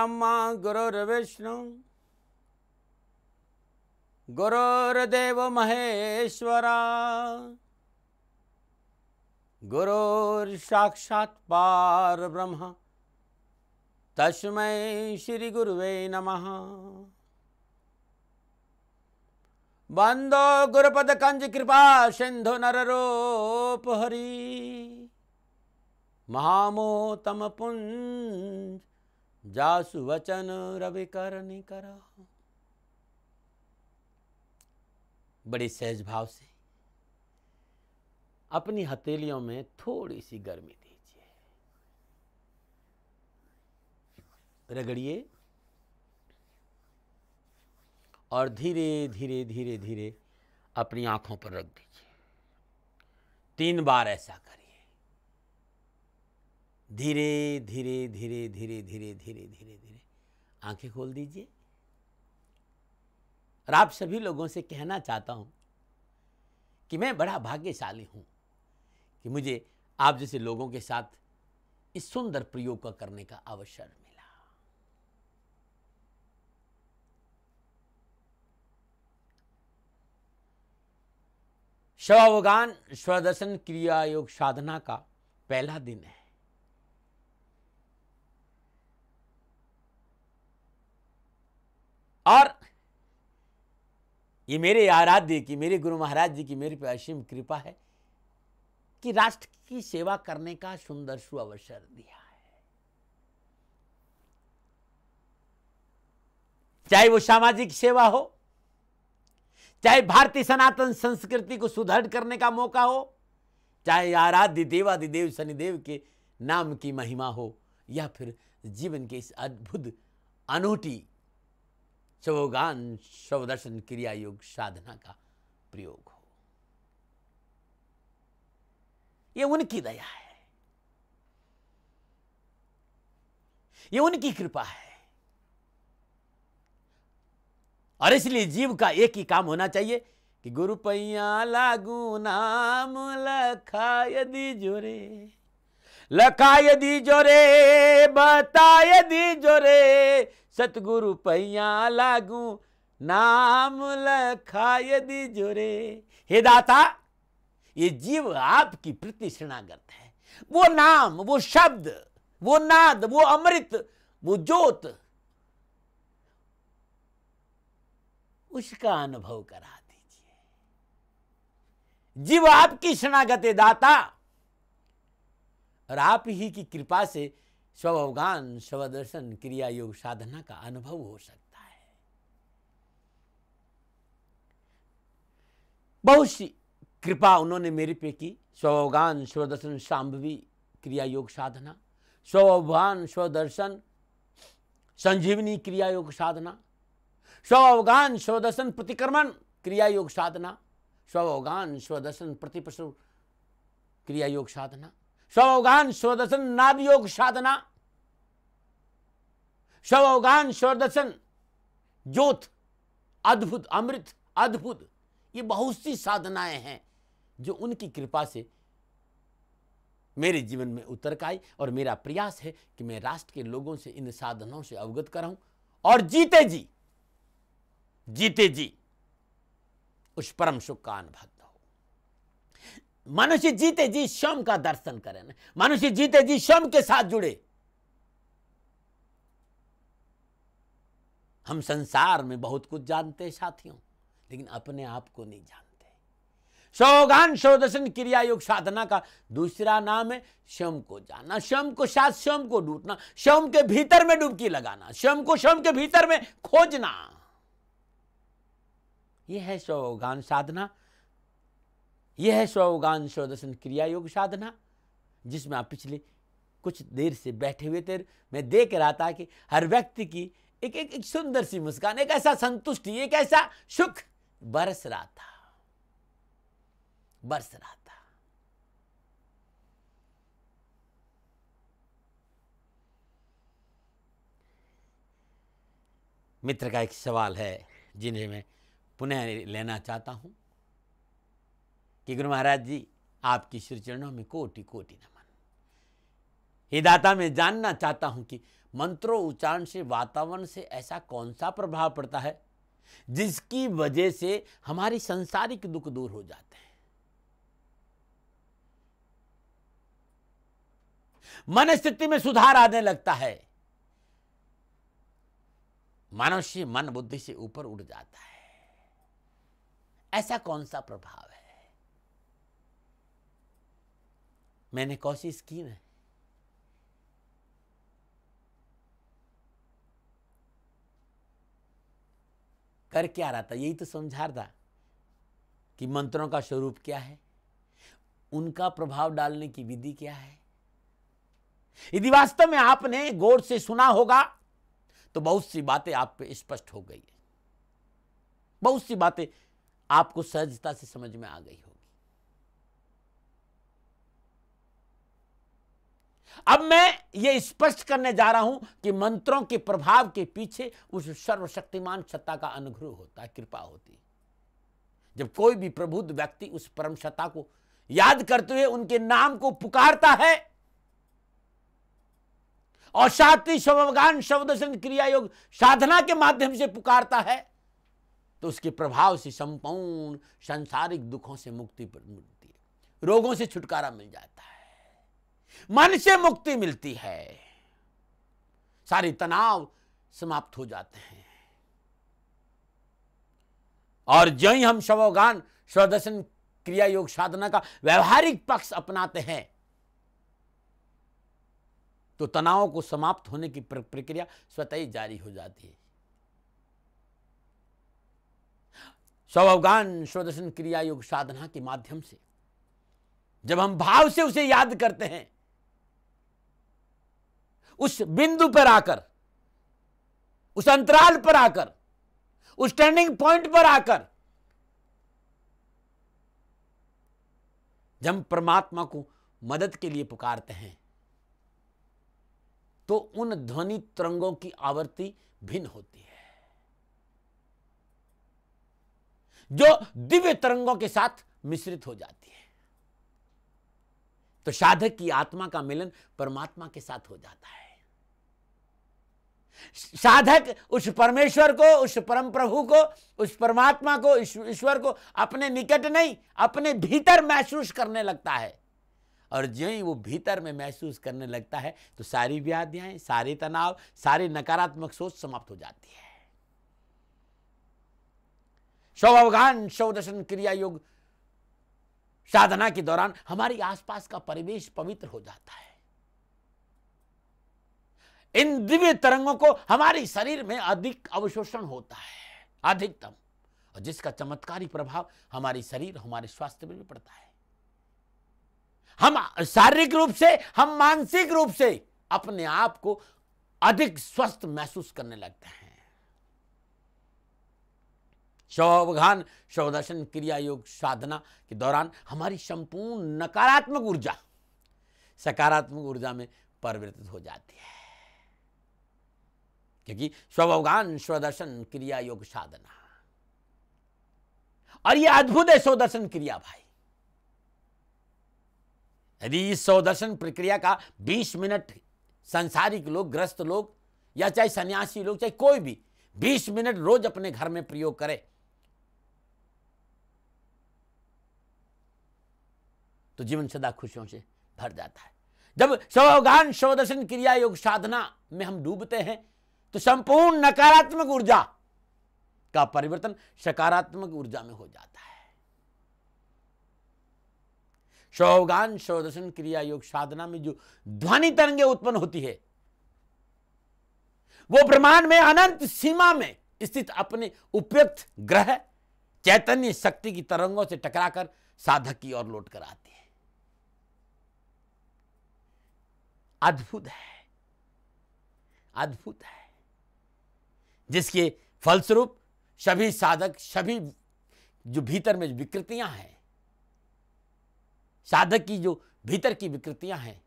ब्रह्मा गुरुर्विष्णु गुरुर्देव महेश्वरा गुरोर साक्षात पार ब्रह्म तस्मय श्री गुरुवे नमः बंदो गुरुपद कंज कृपा सिंधु नर रूप हरि महामो पुंज जासु वचन रवि कर नहीं करा बड़े सहज भाव से अपनी हथेलियों में थोड़ी सी गर्मी दीजिए रगड़िए और धीरे धीरे धीरे धीरे अपनी आंखों पर रख दीजिए तीन बार ऐसा करें धीरे धीरे धीरे धीरे धीरे धीरे धीरे धीरे आंखें खोल दीजिए और आप सभी लोगों से कहना चाहता हूं कि मैं बड़ा भाग्यशाली हूं कि मुझे आप जैसे लोगों के साथ इस सुंदर प्रयोग का करने का अवसर मिला शवावगान स्वदर्शन क्रिया योग साधना का पहला दिन है और ये मेरे आराध्य की मेरे गुरु महाराज जी की मेरे पे असीम कृपा है कि राष्ट्र की सेवा करने का सुंदर सु अवसर दिया है चाहे वो सामाजिक सेवा हो चाहे भारतीय सनातन संस्कृति को सुदृढ़ करने का मौका हो चाहे आराध्य देवादिदेव शनिदेव के नाम की महिमा हो या फिर जीवन के इस अद्भुत अनूठी शवगान शवदर्शन क्रिया योग साधना का प्रयोग हो ये उनकी दया है ये उनकी कृपा है और इसलिए जीव का एक ही काम होना चाहिए कि गुरु पैया लागू नाम लखा यदि जोरे लखा यदि जोरे बता दी जोरे सतगुरु पैया लागू नाम लखा यदि जोरे हे दाता ये जीव आपकी प्रति शरणागत है वो नाम वो शब्द वो नाद वो अमृत वो ज्योत उसका अनुभव करा दीजिए जीव आपकी शरणागत दाता और आप ही की कृपा से स्व अवगान क्रिया योग साधना का अनुभव हो सकता है बहुत सी कृपा उन्होंने मेरे पे की स्वगान स्वदर्शन सांभवी क्रिया योग साधना स्वअवगान स्वदर्शन संजीवनी क्रिया योग साधना स्वअवगान स्वदर्शन प्रतिक्रमण क्रिया योग साधना स्वअवगान स्वदर्शन प्रतिपशु क्रिया योग साधना स्वगान स्वदर्शन नाद योग साधना स्वगान स्वदर्शन ज्योत अद्भुत अमृत अद्भुत ये बहुत सी साधनाएं हैं जो उनकी कृपा से मेरे जीवन में उतर कर आई और मेरा प्रयास है कि मैं राष्ट्र के लोगों से इन साधनाओं से अवगत कराऊं और जीते जी जीते जी उस परम सुख का अनुभव मनुष्य जीते जी श्याम का दर्शन करें मनुष्य जीते जी श्याम के साथ जुड़े हम संसार में बहुत कुछ जानते हैं साथियों लेकिन अपने आप को नहीं जानते सौगान सौदर्शन क्रिया योग साधना का दूसरा नाम है स्वयं को जानना स्वयं को साथ स्वयं को डूटना स्वयं के भीतर में डुबकी लगाना स्वयं को स्वयं के भीतर में खोजना यह है सौगान साधना यह है स्वगान स्वदर्शन क्रिया योग साधना जिसमें आप पिछले कुछ देर से बैठे हुए थे मैं देख रहा था कि हर व्यक्ति की एक एक, एक सुंदर सी मुस्कान एक ऐसा संतुष्टि एक ऐसा सुख बरस रहा था बरस रहा था मित्र का एक सवाल है जिन्हें मैं पुनः लेना चाहता हूं कि गुरु महाराज जी आपकी श्री चरणों में कोटि कोटि नमन हे दाता मैं जानना चाहता हूं कि मंत्रो उच्चारण से वातावरण से ऐसा कौन सा प्रभाव पड़ता है जिसकी वजह से हमारी संसारिक दुख दूर हो जाते हैं मन स्थिति में सुधार आने लगता है मनुष्य मन बुद्धि से ऊपर उड़ जाता है ऐसा कौन सा प्रभाव है मैंने कोशिश की ना कर क्या रहा था यही तो समझा रहा था कि मंत्रों का स्वरूप क्या है उनका प्रभाव डालने की विधि क्या है यदि वास्तव में आपने गौर से सुना होगा तो बहुत सी बातें आप पे स्पष्ट हो गई बहुत सी बातें आपको सहजता से समझ में आ गई होगी अब मैं ये स्पष्ट करने जा रहा हूं कि मंत्रों के प्रभाव के पीछे उस सर्वशक्तिमान सत्ता का अनुग्रह होता है कृपा होती है जब कोई भी प्रबुद्ध व्यक्ति उस परम सत्ता को याद करते हुए उनके नाम को पुकारता है और साथ ही स्वगान शब्दोषण क्रिया योग साधना के माध्यम से पुकारता है तो उसके प्रभाव से संपूर्ण सांसारिक दुखों से मुक्ति मिलती है रोगों से छुटकारा मिल जाता है मन से मुक्ति मिलती है सारे तनाव समाप्त हो जाते हैं और जो ही हम शवोगान स्वदर्शन क्रिया योग साधना का व्यवहारिक पक्ष अपनाते हैं तो तनाव को समाप्त होने की प्रक्रिया स्वतः ही जारी हो जाती है स्वभावगान स्वदर्शन क्रिया योग साधना के माध्यम से जब हम भाव से उसे याद करते हैं उस बिंदु पर आकर उस अंतराल पर आकर उस टर्निंग पॉइंट पर आकर जब हम परमात्मा को मदद के लिए पुकारते हैं तो उन ध्वनि तरंगों की आवृत्ति भिन्न होती है जो दिव्य तरंगों के साथ मिश्रित हो जाती है तो साधक की आत्मा का मिलन परमात्मा के साथ हो जाता है साधक उस परमेश्वर को उस परम प्रभु को उस परमात्मा को ईश्वर को अपने निकट नहीं अपने भीतर महसूस करने लगता है और जो ही वो भीतर में महसूस करने लगता है तो सारी व्याधियां सारे तनाव सारी नकारात्मक सोच समाप्त हो जाती है सौ अवगान क्रिया योग साधना के दौरान हमारी आसपास का परिवेश पवित्र हो जाता है इन दिव्य तरंगों को हमारे शरीर में अधिक अवशोषण होता है अधिकतम और जिसका चमत्कारी प्रभाव हमारे शरीर हमारे स्वास्थ्य में भी पड़ता है हम शारीरिक रूप से हम मानसिक रूप से अपने आप को अधिक स्वस्थ महसूस करने लगते हैं शवघान शवदर्शन क्रिया योग साधना के दौरान हमारी संपूर्ण नकारात्मक ऊर्जा सकारात्मक ऊर्जा में परिवर्तित हो जाती है क्योंकि स्वभवगान स्वदर्शन क्रिया योग साधना और ये अद्भुत है स्वदर्शन क्रिया भाई यदि इस स्वदर्शन प्रक्रिया का 20 मिनट संसारिक लोग ग्रस्त लोग या चाहे सन्यासी लोग चाहे कोई भी 20 मिनट रोज अपने घर में प्रयोग करे तो जीवन सदा खुशियों से भर जाता है जब स्वगान स्वदर्शन क्रिया योग साधना में हम डूबते हैं तो संपूर्ण नकारात्मक ऊर्जा का परिवर्तन सकारात्मक ऊर्जा में हो जाता है शोगान शोदर्शन क्रिया योग साधना में जो ध्वनि तरंगे उत्पन्न होती है वो ब्रह्मांड में अनंत सीमा में स्थित अपने उपयुक्त ग्रह चैतन्य शक्ति की तरंगों से टकराकर साधक की ओर लौट कर आती है अद्भुत है अद्भुत है जिसके फलस्वरूप सभी साधक सभी जो भीतर में विकृतियां हैं साधक की जो भीतर की विकृतियां हैं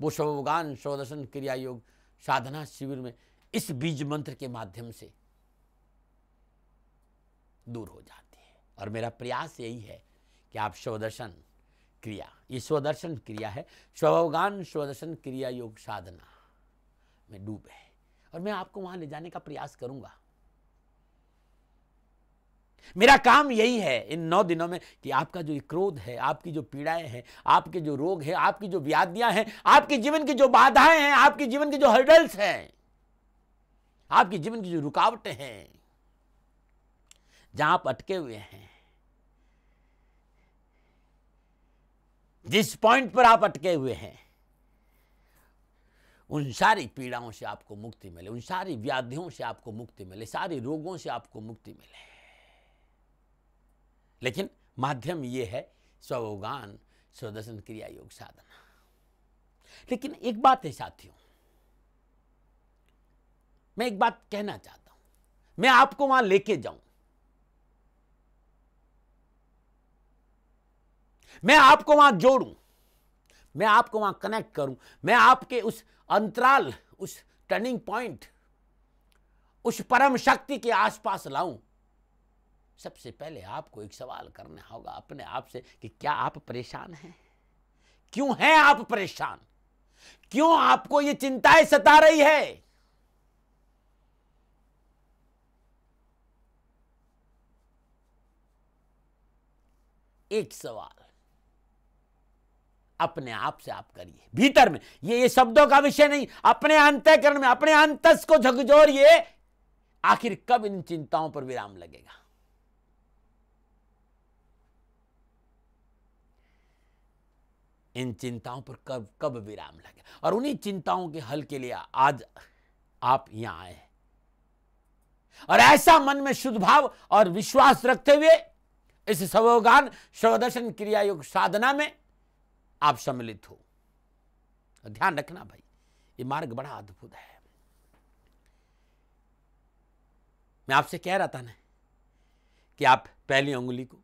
वो स्वगान स्वदर्शन क्रिया योग साधना शिविर में इस बीज मंत्र के माध्यम से दूर हो जाती है और मेरा प्रयास यही है कि आप स्वदर्शन क्रिया ये स्वदर्शन क्रिया है स्वगान स्वदर्शन क्रिया योग साधना में डूबे और मैं आपको वहां ले जाने का प्रयास करूंगा मेरा काम यही है इन नौ दिनों में कि आपका जो क्रोध है आपकी जो पीड़ाएं हैं आपके जो रोग है आपकी जो व्याधियां हैं आपके जीवन की जो बाधाएं हैं आपके जीवन के जो हर्डल्स हैं आपके जीवन की जो रुकावटें हैं जहां आप अटके हुए हैं जिस पॉइंट पर आप अटके हुए हैं उन सारी पीड़ाओं से आपको मुक्ति मिले उन सारी व्याधियों से आपको मुक्ति मिले सारे रोगों से आपको मुक्ति मिले लेकिन माध्यम ये है स्वगान स्वदर्शन क्रिया योग साधना लेकिन एक बात है साथियों मैं एक बात कहना चाहता हूं मैं आपको वहां लेके जाऊं मैं आपको वहां जोड़ू मैं आपको वहां कनेक्ट करूं मैं आपके उस अंतराल उस टर्निंग पॉइंट उस परम शक्ति के आसपास लाऊं सबसे पहले आपको एक सवाल करना होगा अपने आप से कि क्या आप परेशान हैं क्यों हैं आप परेशान क्यों आपको ये चिंताएं सता रही है एक सवाल अपने आप से आप करिए भीतर में ये ये शब्दों का विषय नहीं अपने अंत्यकरण में अपने अंतस को झकझोरिए आखिर कब इन चिंताओं पर विराम लगेगा इन चिंताओं पर कब कब विराम लगे और उन्हीं चिंताओं के हल के लिए आज आप यहां आए और ऐसा मन में शुद्ध भाव और विश्वास रखते हुए इस सवोगान स्वदर्शन क्रिया योग साधना में आप सम्मिलित हो ध्यान रखना भाई ये मार्ग बड़ा अद्भुत है मैं आपसे कह रहा था ना कि आप पहली उंगली को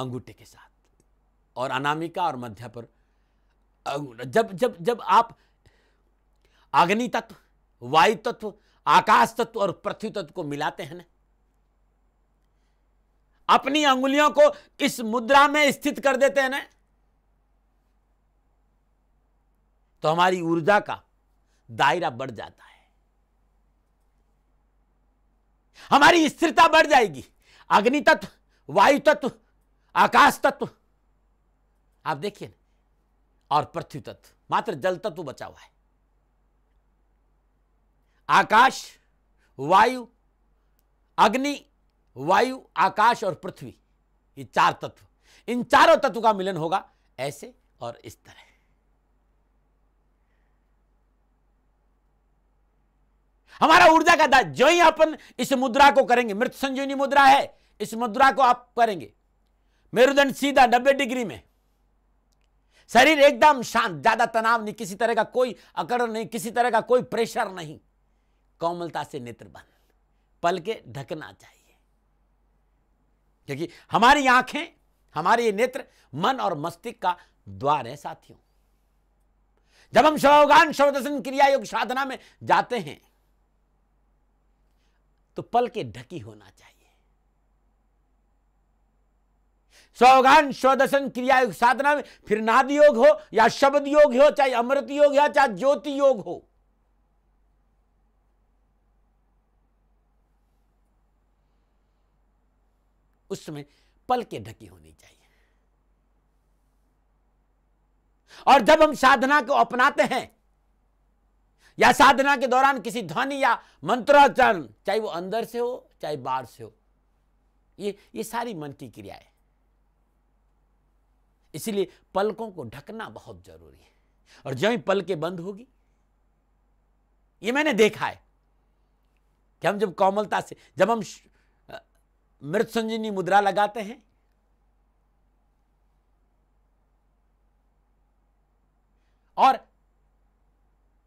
अंगूठे के साथ और अनामिका और मध्य पर जब जब जब आप अग्नि तत्व वायु तत्व आकाश तत्व और पृथ्वी तत्व को मिलाते हैं ना अपनी अंगुलियों को इस मुद्रा में स्थित कर देते हैं ना तो हमारी ऊर्जा का दायरा बढ़ जाता है हमारी स्थिरता बढ़ जाएगी अग्नि तत्व वायु तत्व आकाश तत्व आप देखिए ना और पृथ्वी तत्व मात्र जल तत्व बचा हुआ है आकाश वायु अग्नि वायु आकाश और पृथ्वी ये चार तत्व इन चारों तत्व का मिलन होगा ऐसे और इस तरह हमारा ऊर्जा का दा जो ही अपन इस मुद्रा को करेंगे मृत संजीवनी मुद्रा है इस मुद्रा को आप करेंगे मेरुदंड सीधा नब्बे डिग्री में शरीर एकदम शांत ज्यादा तनाव नहीं किसी तरह का कोई अकड़ नहीं किसी तरह का कोई प्रेशर नहीं कोमलता से नेत्र बंद पल के ढकना चाहिए क्योंकि हमारी आंखें हमारे ये नेत्र मन और मस्तिष्क का द्वार है साथियों जब हम शवगान शवदर्शन क्रिया योग साधना में जाते हैं तो पल के ढकी होना चाहिए स्वगान स्वदर्शन क्रिया योग साधना में फिर नाद योग हो या शब्द योग हो चाहे अमृत योग हो चाहे ज्योति योग हो उस समय पल के ढकी होनी चाहिए और जब हम साधना को अपनाते हैं या साधना के दौरान किसी ध्वनि या मंत्रोच्चारण चाहे वो अंदर से हो चाहे बाहर से हो ये ये सारी मन की क्रिया है इसलिए पलकों को ढकना बहुत जरूरी है और जब ही पलके बंद होगी ये मैंने देखा है कि हम जब कोमलता से जब हम मृत संजीवनी मुद्रा लगाते हैं और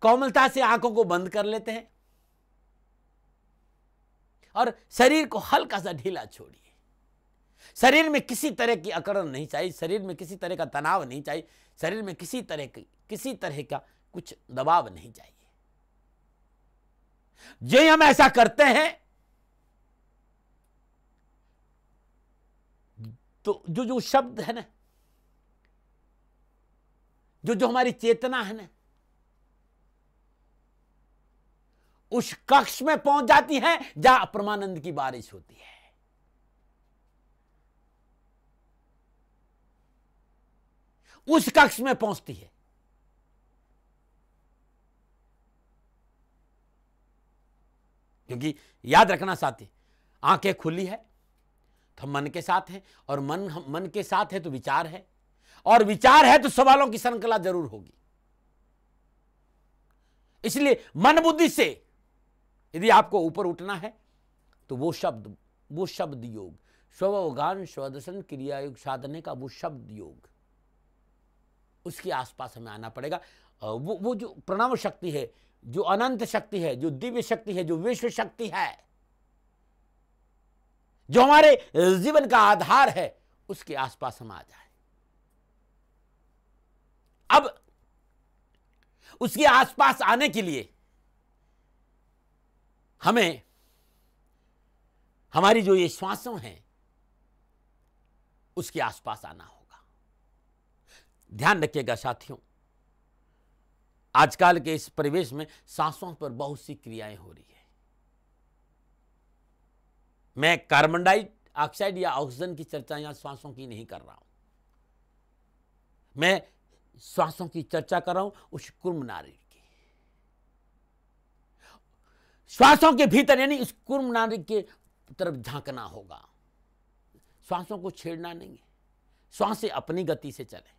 कोमलता से आंखों को बंद कर लेते हैं और शरीर को हल्का सा ढीला छोड़िए शरीर में किसी तरह की अकड़न नहीं चाहिए शरीर में किसी तरह का तनाव नहीं चाहिए शरीर में किसी तरह की किसी तरह का कुछ दबाव नहीं चाहिए जो हम ऐसा करते हैं तो जो जो शब्द है ना जो जो हमारी चेतना है ना उस कक्ष में पहुंच जाती है जहां परमानंद की बारिश होती है उस कक्ष में पहुंचती है क्योंकि याद रखना साथी आंखें खुली है तो मन के साथ है और मन हम मन के साथ है तो विचार है और विचार है तो सवालों की श्रृंखला जरूर होगी इसलिए मन बुद्धि से यदि आपको ऊपर उठना है तो वो शब्द वो शब्द योग स्वगान स्वदर्शन क्रिया योग साधने का वो शब्द योग उसके आसपास हमें आना पड़ेगा वो वो जो प्रणव शक्ति है जो अनंत शक्ति है जो दिव्य शक्ति है जो विश्व शक्ति है जो हमारे जीवन का आधार है उसके आसपास हम आ जाए अब उसके आसपास आने के लिए हमें हमारी जो ये श्वासों हैं उसके आसपास आना होगा ध्यान रखिएगा साथियों आजकल के इस परिवेश में सांसों पर बहुत सी क्रियाएं हो रही मैं कार्बन डाइऑक्साइड या ऑक्सीजन की चर्चा या श्वासों की नहीं कर रहा हूं मैं श्वासों की चर्चा कर रहा हूं उस कुर्म नारी की श्वासों के भीतर यानी उस कुर्म नारी के तरफ झांकना होगा श्वासों को छेड़ना नहीं है श्वास अपनी गति से चले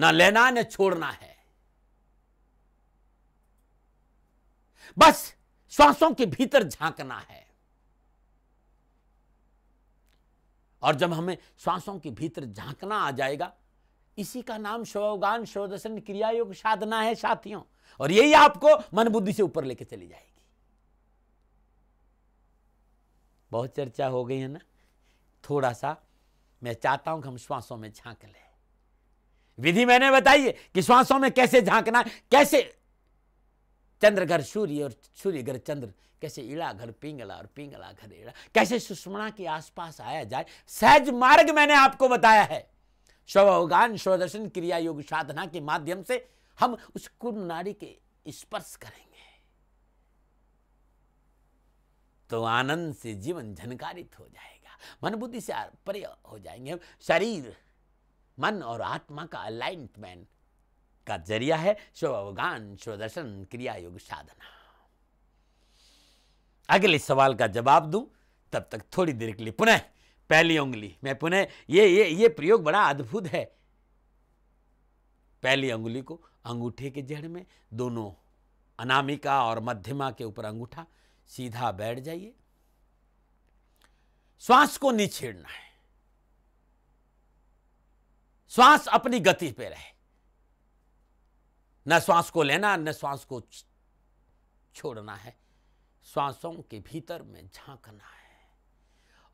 ना लेना न छोड़ना है बस श्वासों के भीतर झांकना है और जब हमें श्वासों के भीतर झांकना आ जाएगा इसी का नाम शवगान शवदर्शन क्रिया योग साधना है साथियों और यही आपको मन बुद्धि से ऊपर लेके चली जाएगी बहुत चर्चा हो गई है ना थोड़ा सा मैं चाहता हूं कि हम श्वासों में झांक लें विधि मैंने बताई है कि श्वासों में कैसे झांकना कैसे चंद्र घर सूर्य और सूर्य घर चंद्र कैसे इला घर पिंगला और पिंगला घर इला कैसे सुषमा के आसपास आया जाए सहज मार्ग मैंने आपको बताया है स्वगान स्वदर्शन क्रिया योग साधना के माध्यम से हम उस कुर्म नारी के स्पर्श करेंगे तो आनंद से जीवन झनकारित हो जाएगा मन बुद्धि से परे हो जाएंगे शरीर मन और आत्मा का अलाइनमेंट का जरिया है स्व अवगान स्वदर्शन क्रिया योग साधना अगले सवाल का जवाब दूं तब तक थोड़ी देर के लिए पुनः पहली उंगली मैं पुनः ये ये ये प्रयोग बड़ा अद्भुत है पहली उंगली को अंगूठे के जड़ में दोनों अनामिका और मध्यमा के ऊपर अंगूठा सीधा बैठ जाइए श्वास को नहीं छेड़ना है श्वास अपनी गति पे रहे न श्वास को लेना न श्वास को छोड़ना है श्वासों के भीतर में झांकना है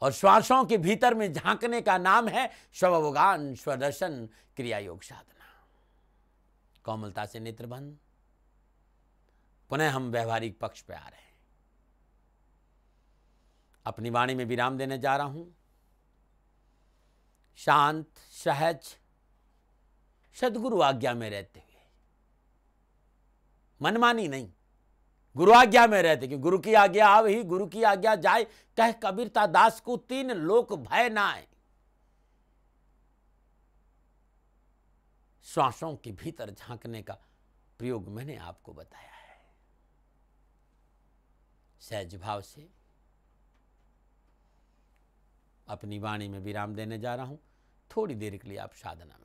और श्वासों के भीतर में झांकने का नाम है स्वगान स्वदर्शन क्रिया योग साधना कोमलता से नेत्रबंध पुनः हम व्यवहारिक पक्ष पे आ रहे हैं अपनी वाणी में विराम देने जा रहा हूं शांत सहज सदगुरु आज्ञा में रहते मनमानी नहीं गुरु आज्ञा में रहते कि गुरु की आज्ञा आव ही गुरु की आज्ञा जाए कह कबीरता दास को तीन लोक भय ना आए श्वासों के भीतर झांकने का प्रयोग मैंने आपको बताया है सहज भाव से अपनी वाणी में विराम देने जा रहा हूं थोड़ी देर के लिए आप साधना में